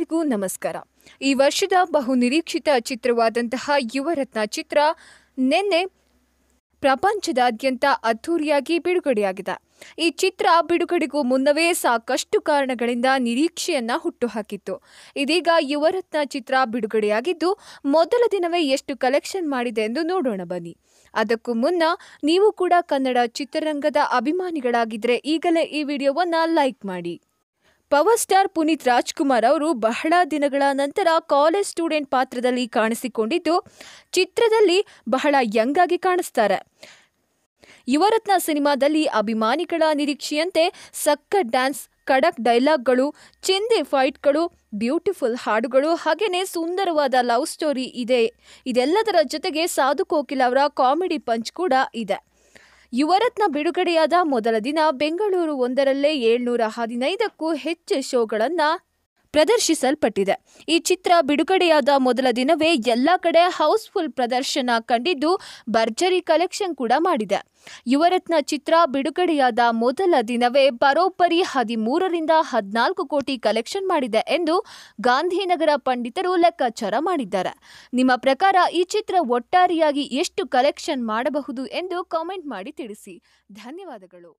ಎಲ್ಲರಿಗೂ ನಮಸ್ಕಾರ ಈ ವರ್ಷದ ಬಹು ನಿರೀಕ್ಷಿತ ಚಿತ್ರವಾದಂತಹ ಯುವರತ್ನ ಚಿತ್ರ ನಿನ್ನೆ ಪ್ರಪಂಚದಾದ್ಯಂತ ಅದ್ಧೂರಿಯಾಗಿ ಬಿಡುಗಡೆಯಾಗಿದೆ ಈ ಚಿತ್ರ ಬಿಡುಗಡೆಗೂ ಮುನ್ನವೇ ಸಾಕಷ್ಟು ಕಾರಣಗಳಿಂದ ನಿರೀಕ್ಷೆಯನ್ನ ಹುಟ್ಟುಹಾಕಿತ್ತು ಇದೀಗ ಯುವರತ್ನ ಚಿತ್ರ ಬಿಡುಗಡೆಯಾಗಿದ್ದು ಮೊದಲ ದಿನವೇ ಎಷ್ಟು ಕಲೆಕ್ಷನ್ ಮಾಡಿದೆ ಎಂದು ನೋಡೋಣ ಬನ್ನಿ ಅದಕ್ಕೂ ಮುನ್ನ ನೀವು ಕೂಡ ಕನ್ನಡ ಚಿತ್ರರಂಗದ ಅಭಿಮಾನಿಗಳಾಗಿದ್ದರೆ ಈಗಲೇ ಈ ವಿಡಿಯೋವನ್ನು ಲೈಕ್ ಮಾಡಿ ಪವರ್ ಸ್ಟಾರ್ ಪುನೀತ್ ರಾಜ್ಕುಮಾರ್ ಅವರು ಬಹಳ ದಿನಗಳ ನಂತರ ಕಾಲೇಜ್ ಸ್ಟೂಡೆಂಟ್ ಪಾತ್ರದಲ್ಲಿ ಕಾಣಿಸಿಕೊಂಡಿದ್ದು ಚಿತ್ರದಲ್ಲಿ ಬಹಳ ಯಂಗ್ ಆಗಿ ಕಾಣಿಸ್ತಾರೆ ಯುವರತ್ನ ಸಿನಿಮಾದಲ್ಲಿ ಅಭಿಮಾನಿಗಳ ನಿರೀಕ್ಷೆಯಂತೆ ಸಕ್ಕ ಡ್ಯಾನ್ಸ್ ಕಡಕ್ ಡೈಲಾಗ್ಗಳು ಚಿಂದೆ ಫೈಟ್ಗಳು ಬ್ಯೂಟಿಫುಲ್ ಹಾಡುಗಳು ಹಾಗೆಯೇ ಸುಂದರವಾದ ಲವ್ ಸ್ಟೋರಿ ಇದೆ ಇದೆಲ್ಲದರ ಜೊತೆಗೆ ಸಾಧು ಕೋಕಿಲ್ ಅವರ ಕಾಮಿಡಿ ಪಂಚ್ ಕೂಡ ಇದೆ ಯುವರತ್ನ ಬಿಡುಗಡೆಯಾದ ಮೊದಲ ದಿನ ಬೆಂಗಳೂರು ಒಂದರಲ್ಲೇ ಏಳ್ನೂರ ಹದಿನೈದಕ್ಕೂ ಹೆಚ್ಚು ಶೋಗಳನ್ನು ಪ್ರದರ್ಶಿಸಲ್ಪಟ್ಟಿದೆ ಈ ಚಿತ್ರ ಬಿಡುಗಡೆಯಾದ ಮೊದಲ ದಿನವೇ ಎಲ್ಲ ಕಡೆ ಹೌಸ್ಫುಲ್ ಪ್ರದರ್ಶನ ಕಂಡಿದ್ದು ಭರ್ಜರಿ ಕಲೆಕ್ಷನ್ ಕೂಡ ಮಾಡಿದೆ ಯುವರತ್ನ ಚಿತ್ರ ಬಿಡುಗಡೆಯಾದ ಮೊದಲ ದಿನವೇ ಬರೋಬ್ಬರಿ ಹದಿಮೂರರಿಂದ ಹದಿನಾಲ್ಕು ಕೋಟಿ ಕಲೆಕ್ಷನ್ ಮಾಡಿದೆ ಎಂದು ಗಾಂಧಿನಗರ ಪಂಡಿತರು ಲೆಕ್ಕಾಚಾರ ಮಾಡಿದ್ದಾರೆ ನಿಮ್ಮ ಪ್ರಕಾರ ಈ ಚಿತ್ರ ಒಟ್ಟಾರೆಯಾಗಿ ಎಷ್ಟು ಕಲೆಕ್ಷನ್ ಮಾಡಬಹುದು ಎಂದು ಕಾಮೆಂಟ್ ಮಾಡಿ ತಿಳಿಸಿ ಧನ್ಯವಾದಗಳು